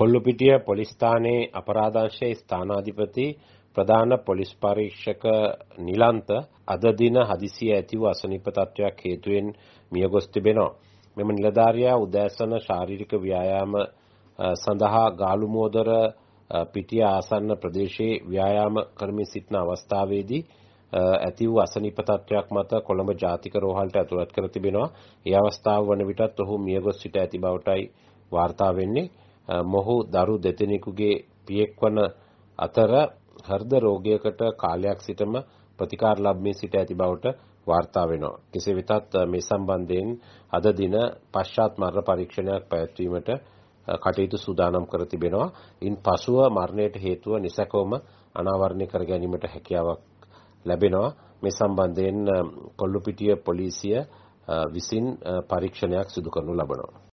Kollupitiya police ස්ථානයේ අපරාධංශයේ ස්ථානාධිපති ප්‍රධාන police පරීක්ෂක Nilantha අද දින හදිසිය ඇති වූ අසනීප තත්වයක් හේතුවෙන් මියගොස් තිබෙනවා. මෙම නිලධාරියා උදෑසන ශාරීරික ව්‍යායාම සඳහා ගාලුමෝදර පිටිය ආසන්න ප්‍රදේශයේ ව්‍යායාම කරමින් සිටින අවස්ථාවේදී ඇති වූ අසනීප තත්වයක් මත කොළඹ ජාතික රෝහලට ඇතුළත් කර තිබෙනවා. ඒ අවස්ථාව වන විටත් ඔහු මියගොස් සිට ඇති බවටයි වාර්තා වෙන්නේ. මොහු දරු දෙතිනෙකුගේ පියෙක්වන අතර හෘද රෝගයකට කාලයක් සිටම ප්‍රතිකාර ලබමින් සිට ඇති බවට වාර්තා වෙනවා. කෙසේ වෙතත් මේ සම්බන්ධයෙන් අද දින පශ්චාත් මරණ පරීක්ෂණයක් පැවැත්වීමට කටයුතු සූදානම් කර තිබෙනවා. ඉන් පසුව මරණයට හේතුව නිසැකවම අනාවරණය කර ගැනීමට හැකියාවක් ලැබෙනවා. මේ සම්බන්ධයෙන් කොල්ලුපිටිය පොලිසිය විසින් පරීක්ෂණයක් සිදු කරනු ලබනවා.